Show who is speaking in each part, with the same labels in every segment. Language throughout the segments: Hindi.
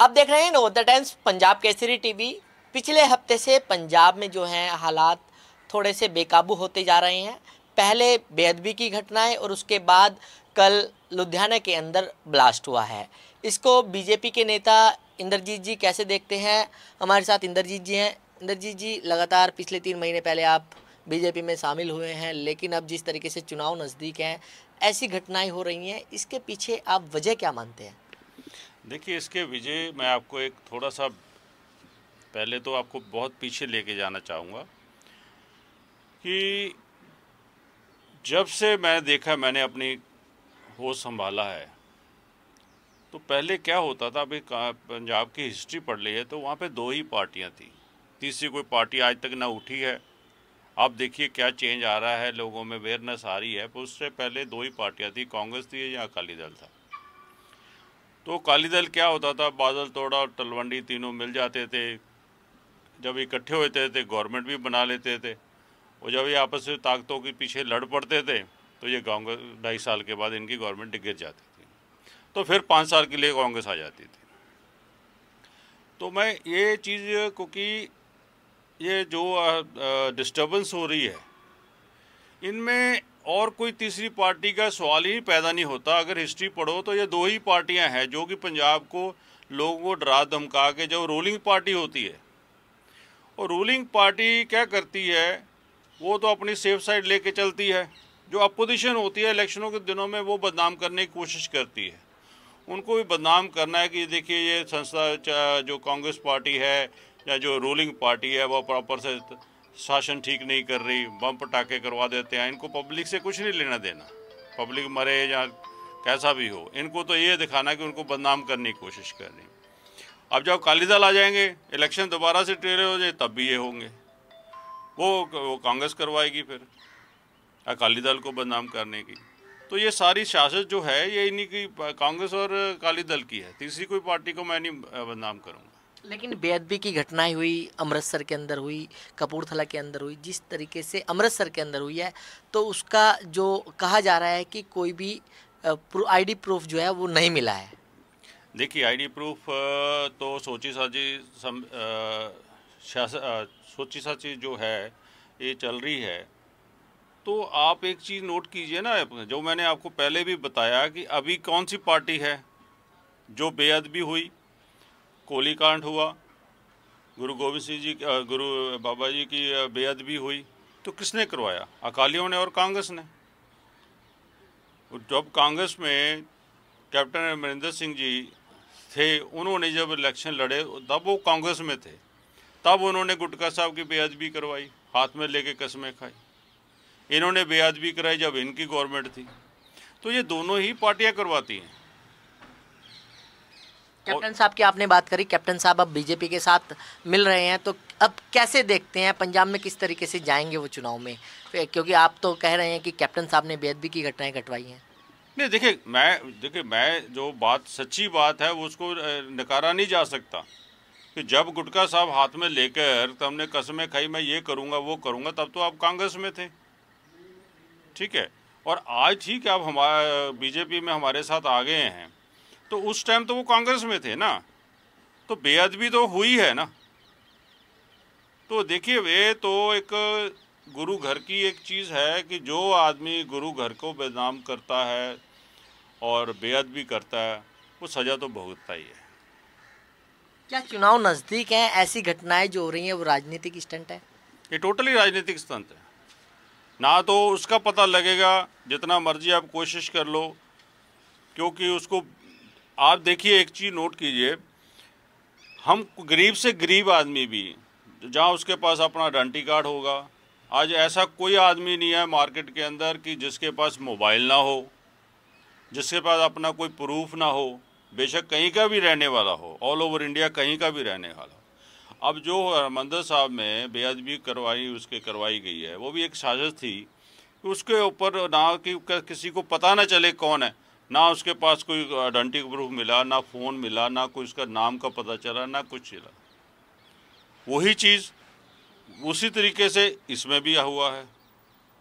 Speaker 1: अब देख रहे हैं the Times Punjab Kesari TV पिछले हफ्ते से पंजाब में जो हैं हालात थोड़े से बेकाबू होते जा रहे हैं पहले बेअदबी की घटनाएं और उसके बाद कल लुधियाना के अंदर ब्लास्ट हुआ है इसको बीजेपी के नेता इंद्रजीत जी कैसे देखते हैं हमारे साथ इंद्रजीत जी हैं इंद्रजीत जी लगातार पिछले तीन महीने पहले आप बीजेपी में शामिल हुए हैं लेकिन अब जिस तरीके से चुनाव नज़दीक हैं ऐसी घटनाएं हो रही हैं इसके पीछे आप वजह क्या मानते हैं
Speaker 2: देखिए इसके विजय मैं आपको एक थोड़ा सा पहले तो आपको बहुत पीछे लेके जाना चाहूँगा कि जब से मैं देखा मैंने अपनी होश संभाला है तो पहले क्या होता था अभी पंजाब की हिस्ट्री पढ़ ली है तो वहाँ पे दो ही पार्टियाँ थी तीसरी कोई पार्टी आज तक ना उठी है आप देखिए क्या चेंज आ रहा है लोगों में अवेयरनेस आ रही है पर उससे पहले दो ही पार्टियाँ थी कांग्रेस थी या अकाली दल था तो अकाली दल क्या होता था बादल तोड़ा और तलवंडी तीनों मिल जाते थे जब इकट्ठे होते थे गवर्नमेंट भी बना लेते थे और जब ये आपस में ताकतों के पीछे लड़ पड़ते थे तो ये कांग्रेस ढाई साल के बाद इनकी गवर्नमेंट गिर जाती थी तो फिर पाँच साल के लिए कांग्रेस आ जाती थी तो मैं ये चीज़ क्योंकि ये जो डिस्टर्बेंस हो रही है इनमें और कोई तीसरी पार्टी का सवाल ही पैदा नहीं होता अगर हिस्ट्री पढ़ो तो ये दो ही पार्टियां हैं जो कि पंजाब को लोगों को डरा धमका के जब रूलिंग पार्टी होती है और रूलिंग पार्टी क्या करती है वो तो अपनी सेफ साइड लेके चलती है जो अपोजिशन होती है इलेक्शनों के दिनों में वो बदनाम करने की कोशिश करती है उनको भी बदनाम करना है कि देखिए ये संस्था जो कांग्रेस पार्टी है या जो रूलिंग पार्टी है वो प्रॉपर से शासन ठीक नहीं कर रही बम पटाखे करवा देते हैं इनको पब्लिक से कुछ नहीं लेना देना पब्लिक मरे या कैसा भी हो इनको तो ये दिखाना कि उनको बदनाम करने की कोशिश कर रही अब जब अकाली दल आ जाएंगे इलेक्शन दोबारा से टेरे हो जाए तब भी ये होंगे वो वो कांग्रेस करवाएगी फिर अकाली दल को बदनाम करने की तो ये सारी सियासत जो है ये इन्हीं की कांग्रेस और अकाली दल की है तीसरी कोई पार्टी को मैं नहीं बदनाम करूँगा
Speaker 1: लेकिन बेअदबी की घटनाएं हुई अमृतसर के अंदर हुई कपूरथला के अंदर हुई जिस तरीके से अमृतसर के अंदर हुई है तो उसका जो कहा जा रहा है कि कोई भी आईडी प्रूफ जो है वो नहीं मिला है
Speaker 2: देखिए आईडी प्रूफ तो सोची साची सम सोची साची जो है ये चल रही है तो आप एक चीज़ नोट कीजिए ना जो मैंने आपको पहले भी बताया कि अभी कौन सी पार्टी है जो बेअदबी हुई कोली कांड हुआ गुरु गोविंद सिंह जी गुरु बाबा जी की बेअदबी हुई तो किसने करवाया अकालियों ने और कांग्रेस ने जब कांग्रेस में कैप्टन अमरिंदर सिंह जी थे उन्होंने जब इलेक्शन लड़े तब वो कांग्रेस में थे तब उन्होंने गुटका साहब की बेअदबी करवाई हाथ में लेके कस्में खाई इन्होंने बेअदबी कराई जब इनकी गवर्नमेंट थी तो ये दोनों ही पार्टियां करवाती हैं
Speaker 1: कैप्टन साहब की आपने बात करी कैप्टन साहब अब बीजेपी के साथ मिल रहे हैं तो अब कैसे देखते हैं पंजाब में किस तरीके से जाएंगे वो चुनाव में क्योंकि आप तो कह रहे हैं कि कैप्टन साहब ने बेदबी की घटनाएं घटवाई हैं
Speaker 2: नहीं देखिए मैं देखिए मैं जो बात सच्ची बात है उसको नकारा नहीं जा सकता कि जब गुटका साहब हाथ में लेकर तुमने तो कसमें खाई मैं ये करूँगा वो करूँगा तब तो आप कांग्रेस में थे ठीक है और आज ठीक है आप हमारे बीजेपी में हमारे साथ आ गए हैं तो उस टाइम तो वो कांग्रेस में थे ना तो बेअदबी तो हुई है ना तो देखिए वे तो एक गुरु घर की एक चीज़ है कि जो आदमी गुरु घर को बदनाम करता है और बेअदबी करता है वो सज़ा तो भुगतता ही है
Speaker 1: क्या चुनाव नज़दीक हैं ऐसी घटनाएं जो हो रही हैं वो राजनीतिक स्टंट
Speaker 2: है ये टोटली राजनीतिक स्टंट है ना तो उसका पता लगेगा जितना मर्जी आप कोशिश कर लो क्योंकि उसको आप देखिए एक चीज़ नोट कीजिए हम गरीब से गरीब आदमी भी जहाँ उसके पास अपना आइडेंटी कार्ड होगा आज ऐसा कोई आदमी नहीं है मार्केट के अंदर कि जिसके पास मोबाइल ना हो जिसके पास अपना कोई प्रूफ ना हो बेशक कहीं का भी रहने वाला हो ऑल ओवर इंडिया कहीं का भी रहने वाला हो अब जो हरमंदर साहब में बेअदबी करवाई उसके करवाई गई है वो भी एक साजिश थी उसके ऊपर ना कि किसी को पता ना चले कौन है ना उसके पास कोई आइडेंटिक प्रूफ मिला ना फ़ोन मिला ना कोई उसका नाम का पता चला ना कुछ चला वही चीज़ उसी तरीके से इसमें भी हुआ है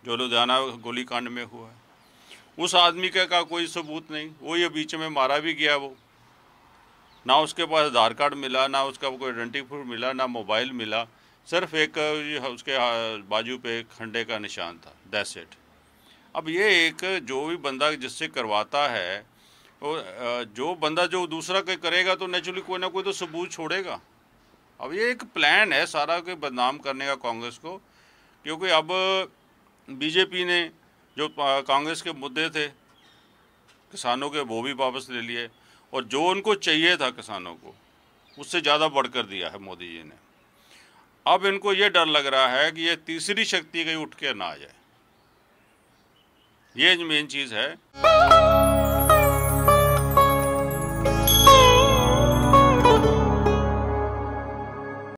Speaker 2: जो लुधियाना गोलीकांड में हुआ है उस आदमी का का कोई सबूत नहीं वो ये बीच में मारा भी गया वो ना उसके पास आधार कार्ड मिला ना उसका कोई आइडेंटी प्रूफ मिला ना मोबाइल मिला सिर्फ एक उसके बाजू पे खंडे का निशान था दैसेट अब ये एक जो भी बंदा जिससे करवाता है तो जो बंदा जो दूसरा कोई करेगा तो नेचुरली कोई ना कोई तो सबूत छोड़ेगा अब ये एक प्लान है सारा के बदनाम करने का कांग्रेस को क्योंकि अब बीजेपी ने जो कांग्रेस के मुद्दे थे किसानों के वो भी वापस ले लिए और जो उनको चाहिए था किसानों को उससे ज़्यादा बढ़ कर दिया है मोदी जी ने अब इनको ये डर लग रहा है कि ये तीसरी शक्ति कहीं उठ के ना आ जाए ये मेन चीज़ है